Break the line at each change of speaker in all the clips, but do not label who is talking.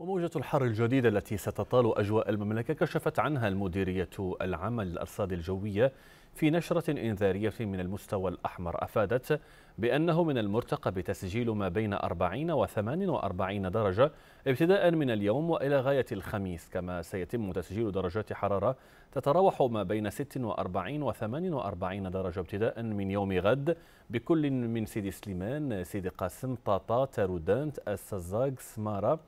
وموجة الحر الجديدة التي ستطال أجواء المملكة كشفت عنها المديرية العامة للأرصاد الجوية في نشرة إنذارية من المستوى الأحمر أفادت بأنه من المرتقب تسجيل ما بين 40 و 48 درجة ابتداء من اليوم وإلى غاية الخميس كما سيتم تسجيل درجات حرارة تتراوح ما بين 46 و 48 درجة ابتداء من يوم غد بكل من سيدي سليمان، سيدي قاسم، طاطا، تارودانت، السزاق، سمارة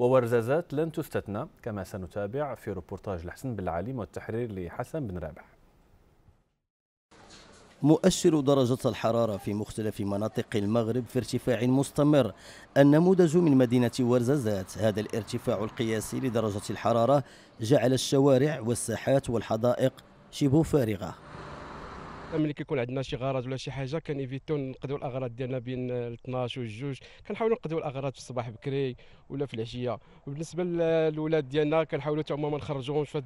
وورزازات لن تستثنى كما سنتابع في روبورتاج لحسن بن العليم والتحرير لحسن بن رابح
مؤشر درجة الحرارة في مختلف مناطق المغرب في ارتفاع مستمر النموذج من مدينة ورزازات هذا الارتفاع القياسي لدرجة الحرارة جعل الشوارع والساحات والحدائق شبه فارغة
ملي كيكون عندنا شي غرض ولا شي حاجه كنيفيتو نقضيو الاغراض ديالنا بين 12 و 2 كنحاولوا نقضيو الاغراض في الصباح بكري ولا في العشيه وبالنسبه للولاد ديالنا كنحاولوا حتى هما ما نخرجوهمش في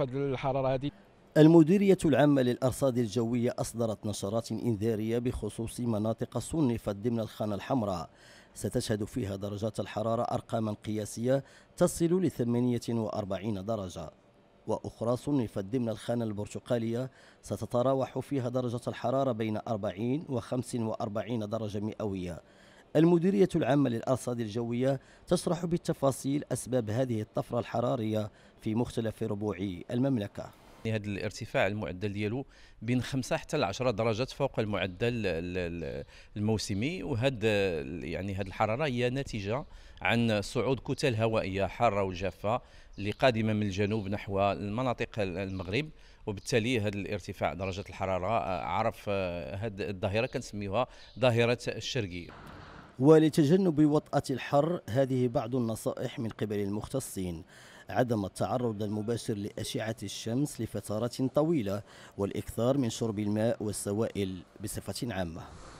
هذه الحراره هذه
المديرية العامة للأرصاد الجوية أصدرت نشرات إنذارية بخصوص مناطق صنفت ضمن الخانة الحمراء ستشهد فيها درجات الحرارة أرقاما قياسية تصل ل 48 درجة وأخرى صنفت ضمن الخانة البرتقالية ستتراوح فيها درجة الحرارة بين 40 و 45 درجة مئوية المديرية العامة للأرصاد الجوية تشرح بالتفاصيل أسباب هذه الطفرة الحرارية في مختلف ربوع المملكة
هذا الارتفاع المعدل ديالو بين 5 حتى 10 درجات فوق المعدل الموسمي وهذا يعني هذه الحراره هي ناتجه عن صعود كتل هوائيه حاره وجافه اللي قادمه من الجنوب نحو المناطق المغرب وبالتالي هذا الارتفاع درجه الحراره آه، عرف هذه آه، الظاهره كنسميوها ظاهره الشرقي
ولتجنب وطأة الحر هذه بعض النصائح من قبل المختصين عدم التعرض المباشر لأشعة الشمس لفترات طويلة والإكثار من شرب الماء والسوائل بصفة عامة